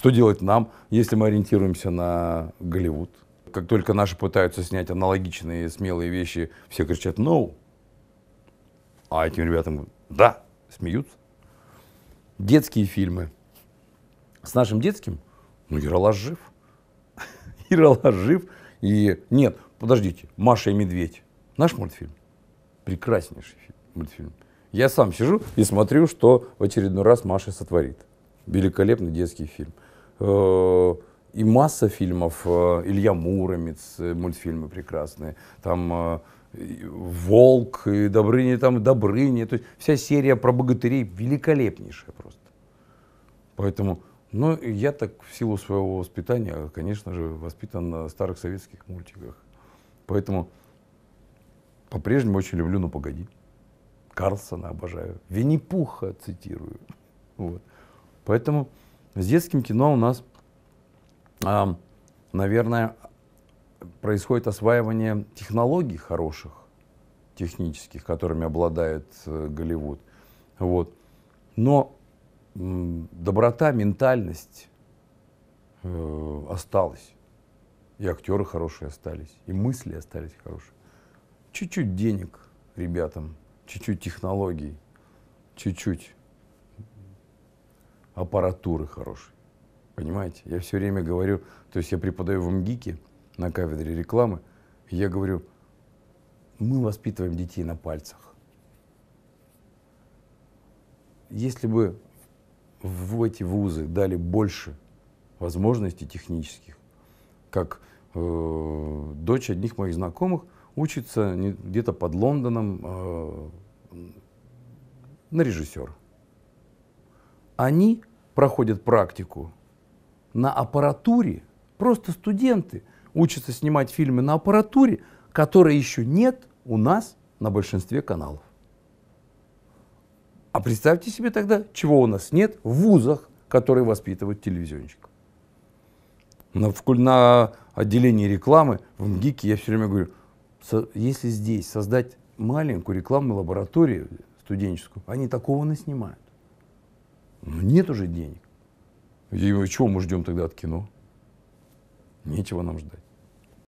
Что делать нам, если мы ориентируемся на Голливуд? Как только наши пытаются снять аналогичные смелые вещи, все кричат «no», «Ну, а этим ребятам «да», смеются. Детские фильмы. С нашим детским, ну, Ералаш жив. Ералаш жив. И нет, подождите, «Маша и медведь» — наш мультфильм. Прекраснейший мультфильм. Я сам сижу и смотрю, что в очередной раз Маша сотворит. Великолепный детский фильм. Э, и масса фильмов, э, Илья Муромец, э, мультфильмы прекрасные, там Волк, и Добрыня, там Добрыня, то есть вся серия про богатырей великолепнейшая просто. Поэтому, ну, я так в силу своего воспитания, конечно же, воспитан на старых советских мультиках. Поэтому по-прежнему очень люблю «Ну, погоди». Карлсона обожаю. Винни-Пуха цитирую. Вот. Поэтому с детским кино у нас, э, наверное, происходит осваивание технологий хороших, технических, которыми обладает э, Голливуд. Вот. Но доброта, ментальность э, осталась. И актеры хорошие остались, и мысли остались хорошие. Чуть-чуть денег ребятам, чуть-чуть технологий, чуть-чуть аппаратуры хорошей. Понимаете? Я все время говорю, то есть я преподаю в МГИКе на кафедре рекламы, и я говорю, мы воспитываем детей на пальцах. Если бы в эти вузы дали больше возможностей технических, как э, дочь одних моих знакомых учится где-то под Лондоном э, на режиссера. Они проходят практику на аппаратуре, просто студенты учатся снимать фильмы на аппаратуре, которой еще нет у нас на большинстве каналов. А представьте себе тогда, чего у нас нет в вузах, которые воспитывают телевизионщиков. На, в, на отделении рекламы в МГИКе я все время говорю, со, если здесь создать маленькую рекламную лабораторию студенческую, они такого не снимают. Но ну, нет уже денег. И чего мы ждем тогда от кино? Нечего нам ждать.